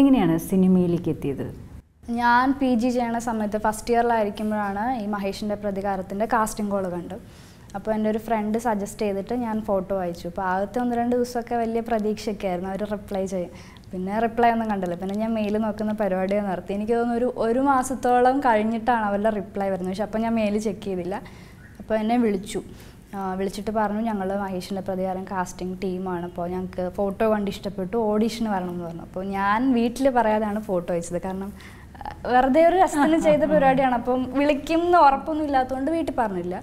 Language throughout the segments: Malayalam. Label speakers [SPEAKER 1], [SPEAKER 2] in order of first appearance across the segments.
[SPEAKER 1] എങ്ങനെയാണ് സിനിമയിലേക്ക് എത്തിയത്
[SPEAKER 2] ഞാൻ പി ജി ചെയ്യണ സമയത്ത് ഫസ്റ്റ് ഇയറിലായിരിക്കുമ്പോഴാണ് ഈ മഹേഷിൻ്റെ പ്രതികാരത്തിൻ്റെ കാസ്റ്റിംഗ് കോൾ കണ്ടു അപ്പോൾ എൻ്റെ ഒരു ഫ്രണ്ട് സജസ്റ്റ് ചെയ്തിട്ട് ഞാൻ ഫോട്ടോ അയച്ചു അപ്പോൾ ആദ്യത്തെ ഒന്ന് രണ്ട് ദിവസമൊക്കെ വലിയ പ്രതീക്ഷയൊക്കെയായിരുന്നു അവർ റിപ്ലൈ ചെയ്യും പിന്നെ റിപ്ലൈ ഒന്നും കണ്ടില്ല പിന്നെ ഞാൻ മെയിൽ നോക്കുന്ന പരിപാടി നിർത്തി എനിക്ക് തോന്നുന്നു ഒരു ഒരു മാസത്തോളം കഴിഞ്ഞിട്ടാണ് അവരുടെ റിപ്ലൈ വരുന്നത് പക്ഷെ അപ്പോൾ ഞാൻ മെയിൽ ചെക്ക് ചെയ്തില്ല അപ്പോൾ എന്നെ വിളിച്ചു വിളിച്ചിട്ട് പറഞ്ഞു ഞങ്ങൾ മഹേഷിൻ്റെ പ്രതികാരം കാസ്റ്റിംഗ് ടീമാണ് അപ്പോൾ ഞങ്ങൾക്ക് ഫോട്ടോ കണ്ട് ഇഷ്ടപ്പെട്ടു ഓഡീഷന് വരണം എന്ന് പറഞ്ഞു അപ്പോൾ ഞാൻ വീട്ടിൽ പറയാതാണ് ഫോട്ടോ അയച്ചത് കാരണം വെറുതെ ഒരു ഹസ്ബൻഡ് ചെയ്ത പരിപാടിയാണ് അപ്പം വിളിക്കും എന്ന് ഉറപ്പൊന്നും ഇല്ലാത്തതുകൊണ്ട് വീട്ടിൽ പറഞ്ഞില്ല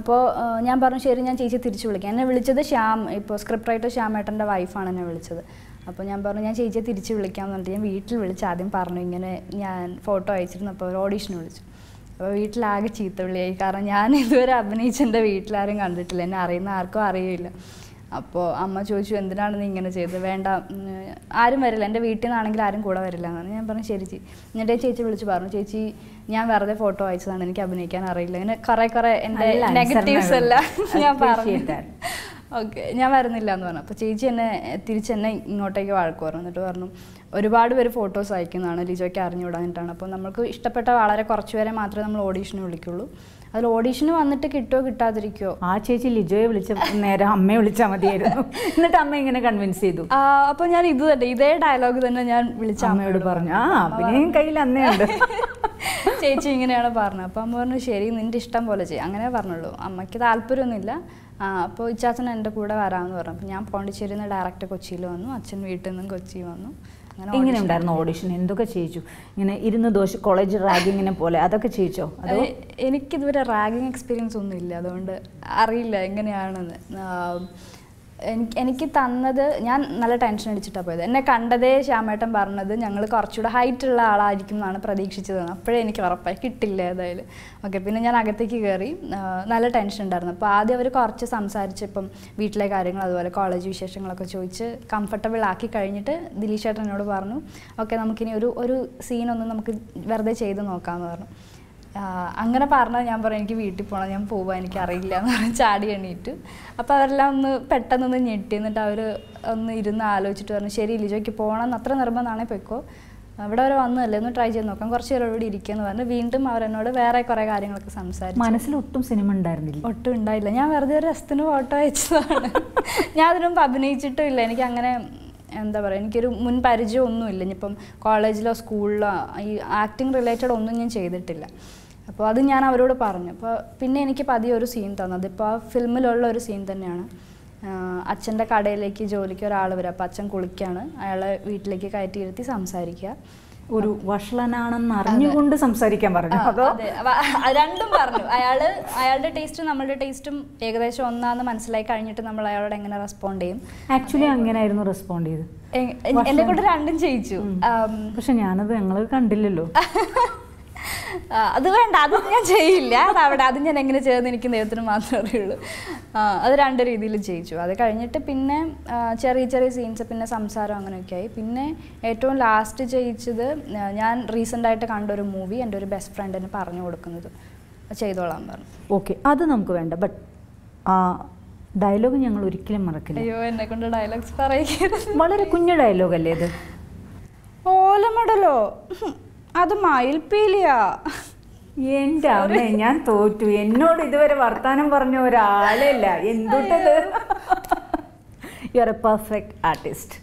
[SPEAKER 2] അപ്പോൾ ഞാൻ പറഞ്ഞു ശരി ഞാൻ ചേച്ചി തിരിച്ചു വിളിക്കാം എന്നെ വിളിച്ചത് ശ്യാം ഇപ്പോൾ സ്ക്രിപ്റ്റ് റൈറ്റർ ശ്യാമേട്ടൻ്റെ വൈഫാണ് എന്നെ വിളിച്ചത് അപ്പോൾ ഞാൻ പറഞ്ഞു ഞാൻ ചേച്ചിയെ തിരിച്ച് വിളിക്കാമെന്ന് പറഞ്ഞിട്ട് ഞാൻ വീട്ടിൽ വിളിച്ച് ആദ്യം പറഞ്ഞു ഇങ്ങനെ ഞാൻ ഫോട്ടോ അയച്ചിരുന്നു അപ്പോൾ ഒരു ഓഡീഷന് വിളിച്ചു അപ്പോൾ വീട്ടിലാകെ ചീത്തവിളിയായി കാരണം ഞാൻ ഇതുവരെ എൻ്റെ വീട്ടിലാരും കണ്ടിട്ടില്ല എന്നെ അറിയുന്ന ആർക്കും അറിയില്ല അപ്പോൾ അമ്മ ചോദിച്ചു എന്തിനാണ് നീ ഇങ്ങനെ ചെയ്തത് വേണ്ട ആരും വരില്ല എൻ്റെ വീട്ടിൽ നിന്നാണെങ്കിൽ ആരും കൂടെ വരില്ല എന്നാണ് ഞാൻ പറഞ്ഞു ശരി ചേച്ചി എന്നിട്ട് ചേച്ചി വിളിച്ച് പറഞ്ഞു ചേച്ചി ഞാൻ വെറുതെ ഫോട്ടോ അയച്ചതാണ് എനിക്ക് അഭിനയിക്കാൻ അറിയില്ല ഇങ്ങനെ കുറെ കുറെ എൻ്റെ നെഗറ്റീവ്സ് എല്ലാം ഞാൻ പറഞ്ഞു ഓക്കെ ഞാൻ വരുന്നില്ല എന്ന് പറഞ്ഞു അപ്പോൾ ചേച്ചി എന്നെ തിരിച്ച് എന്നെ ഇങ്ങോട്ടേക്ക് വഴക്ക് പറഞ്ഞു എന്നിട്ട് പറഞ്ഞു ഒരുപാട് പേര് ഫോട്ടോസ് അയക്കുന്നതാണ് ലിജോയ്ക്ക് അറിഞ്ഞുവിടാനിട്ടാണ് അപ്പോൾ നമുക്ക് ഇഷ്ടപ്പെട്ട വളരെ കുറച്ച് പേരെ മാത്രമേ നമ്മൾ ഓഡീഷന് വിളിക്കുള്ളൂ അതിൽ ഓഡീഷന് വന്നിട്ട് കിട്ടുമോ കിട്ടാതിരിക്കോ ആ ചേച്ചി ലിജോയെ വിളിച്ച നേരെ അമ്മയെ വിളിച്ചാൽ മതിയായിരുന്നു എന്നിട്ട് അമ്മ ഇങ്ങനെ കൺവിൻസ് ചെയ്തു അപ്പോൾ ഞാൻ ഇത് തന്നെ ഇതേ ഡയലോഗ് തന്നെ ഞാൻ വിളിച്ച അമ്മയോട് പറഞ്ഞു ആ പിന്നെ കയ്യിൽ അന്നേ
[SPEAKER 1] ഉണ്ട്
[SPEAKER 2] ചേച്ചി ഇങ്ങനെയാണ് പറഞ്ഞത് അപ്പം അമ്മ പറഞ്ഞു ശരി നിൻ്റെ ഇഷ്ടം പോലെ ചെയ്യും അങ്ങനെ പറഞ്ഞുള്ളൂ അമ്മയ്ക്ക് താല്പര്യമൊന്നുമില്ല അപ്പോൾ ഇച്ചാച്ചൻ എൻ്റെ കൂടെ വരാമെന്ന് പറഞ്ഞു അപ്പം ഞാൻ പോണ്ടിച്ചേരി നിന്ന് ഡയറക്റ്റ് കൊച്ചിയിൽ വന്നു അച്ഛൻ വീട്ടിൽ നിന്നും കൊച്ചി വന്നു ഇങ്ങനെ ഉണ്ടായിരുന്നു
[SPEAKER 1] ഓഡിഷൻ എന്തൊക്കെ ചെയ്യിച്ചു ഇങ്ങനെ ഇരുന്ന് ദോശ കോളേജ് റാഗിങ്ങിനെ പോലെ അതൊക്കെ ചെയ്യിച്ചോ
[SPEAKER 2] എനിക്കിതുവരെ റാഗിങ് എക്സ്പീരിയൻസ് ഒന്നും ഇല്ല അതുകൊണ്ട് അറിയില്ല എങ്ങനെയാണെന്ന് എനിക്ക് എനിക്ക് തന്നത് ഞാൻ നല്ല ടെൻഷൻ അടിച്ചിട്ടാണ് പോയത് എന്നെ കണ്ടതേ ശ്യാമേട്ടൻ പറഞ്ഞത് ഞങ്ങൾ കുറച്ചുകൂടെ ഹൈറ്റ് ഉള്ള ആളായിരിക്കും എന്നാണ് പ്രതീക്ഷിച്ചത് അപ്പോഴേ എനിക്ക് ഉറപ്പായി കിട്ടില്ല ഏതായാലും ഓക്കെ പിന്നെ ഞാൻ അകത്തേക്ക് കയറി നല്ല ടെൻഷൻ ഉണ്ടായിരുന്നു അപ്പോൾ ആദ്യം അവർ കുറച്ച് സംസാരിച്ച് ഇപ്പം വീട്ടിലെ കാര്യങ്ങൾ അതുപോലെ കോളേജ് വിശേഷങ്ങളൊക്കെ ചോദിച്ച് കംഫർട്ടബിൾ ആക്കി കഴിഞ്ഞിട്ട് ദിലീഷ് ചേട്ടനോട് പറഞ്ഞു ഓക്കെ നമുക്കിനി ഒരു ഒരു സീനൊന്നും നമുക്ക് വെറുതെ ചെയ്ത് നോക്കാമെന്ന് പറഞ്ഞു അങ്ങനെ പറഞ്ഞാൽ ഞാൻ പറയും എനിക്ക് വീട്ടിൽ പോകണം ഞാൻ എനിക്ക് അറിയില്ല എന്ന് പറഞ്ഞ് ചാടി എണീറ്റ് അപ്പോൾ അവരെല്ലാം ഒന്ന് പെട്ടെന്നൊന്ന് ഞെട്ടി എന്നിട്ട് അവർ ഒന്ന് ഇരുന്ന് ആലോചിച്ചിട്ട് പറഞ്ഞു ശരി ലിജോയ്ക്ക് പോകണം എന്ന് അത്ര നിർബന്ധമാണേ പൊയ്ക്കോ അവിടെ വരെ വന്നതല്ലേ ഒന്ന് ട്രൈ ചെയ്ത് നോക്കാം കുറച്ച് പേരോട് കൂടി ഇരിക്കുമെന്ന് പറഞ്ഞു വീണ്ടും അവരെന്നോട് വേറെ കുറേ കാര്യങ്ങളൊക്കെ സംസാരിച്ചു മനസ്സിൽ ഒട്ടും സിനിമ ഉണ്ടായിരുന്നില്ല ഒട്ടും ഉണ്ടായില്ല ഞാൻ വെറുതെ ഒരു രസത്തിന് ഫോട്ടോ അയച്ചതാണ് ഞാൻ അതിനുമ്പ് അഭിനയിച്ചിട്ടും ഇല്ല എനിക്ക് അങ്ങനെ എന്താ പറയുക എനിക്കൊരു മുൻ പരിചയം ഒന്നുമില്ല ഇനിയിപ്പം കോളേജിലോ സ്കൂളിലോ ഈ ആക്ടിങ് റിലേറ്റഡ് ഒന്നും ഞാൻ ചെയ്തിട്ടില്ല അപ്പോൾ അത് ഞാൻ അവരോട് പറഞ്ഞു അപ്പോൾ പിന്നെ എനിക്ക് പതിയെ ഒരു സീൻ തന്നത് ഇപ്പോൾ ആ ഫിലിമിലുള്ള ഒരു സീൻ തന്നെയാണ് അച്ഛൻ്റെ കടയിലേക്ക് ജോലിക്ക് ഒരാൾ വരും അപ്പോൾ അച്ഛൻ കുളിക്കാണ് അയാളെ വീട്ടിലേക്ക് കയറ്റിയിരുത്തി സംസാരിക്കുക ഒരു വഷളനാണെന്ന് അറിഞ്ഞുകൊണ്ട്
[SPEAKER 1] സംസാരിക്കാൻ പറഞ്ഞു
[SPEAKER 2] രണ്ടും പറഞ്ഞു അയാള് അയാളുടെ ടേസ്റ്റും നമ്മളുടെ ടേസ്റ്റും ഏകദേശം ഒന്നാന്ന് മനസ്സിലായി കഴിഞ്ഞിട്ട് നമ്മൾ അയാളോട് എങ്ങനെ റെസ്പോണ്ട് ചെയ്യും ആക്ച്വലി ആയിരുന്നു റെസ്പോണ്ട് ചെയ്ത് എന്റെ കൂടെ രണ്ടും ചെയ്യിച്ചു പക്ഷെ ഞാനത് ഞങ്ങള് കണ്ടില്ലല്ലോ അത് വേണ്ട അത് ഞാൻ ചെയ്യില്ല അത് അവിടെ അത് ഞാൻ എങ്ങനെ ചെയ്യുന്നത് എനിക്ക് ദൈവത്തിന് മാത്രമേ അറിയുള്ളൂ അത് രണ്ട് രീതിയിൽ ചെയ്യിച്ചു അത് കഴിഞ്ഞിട്ട് പിന്നെ ചെറിയ ചെറിയ സീൻസ് പിന്നെ സംസാരം അങ്ങനെയൊക്കെ ആയി പിന്നെ ഏറ്റവും ലാസ്റ്റ് ചെയ്യിച്ചത് ഞാൻ റീസെൻ്റായിട്ട് കണ്ട ഒരു മൂവി എൻ്റെ ഒരു ബെസ്റ്റ് ഫ്രണ്ടിന് പറഞ്ഞു കൊടുക്കുന്നത് ചെയ്തോളാം പറഞ്ഞു
[SPEAKER 1] ഓക്കെ അത് നമുക്ക് വേണ്ട ബട്ട് ഡയലോഗ് ഞങ്ങൾ ഒരിക്കലും മറക്കില്ല അയ്യോ
[SPEAKER 2] എന്നെ കൊണ്ട് ഡയലോഗ്സ് പറയുക വളരെ
[SPEAKER 1] കുഞ്ഞു ഡയലോഗ് അല്ലേ ഇത്
[SPEAKER 2] ഓലമടലോ അത് മയിൽപ്പീലിയ എന്റെ
[SPEAKER 1] അമ്മ ഞാൻ തോറ്റു എന്നോട് ഇതുവരെ വർത്താനം പറഞ്ഞ ഒരാളില്ല എന്തുട്ടത് you are a perfect artist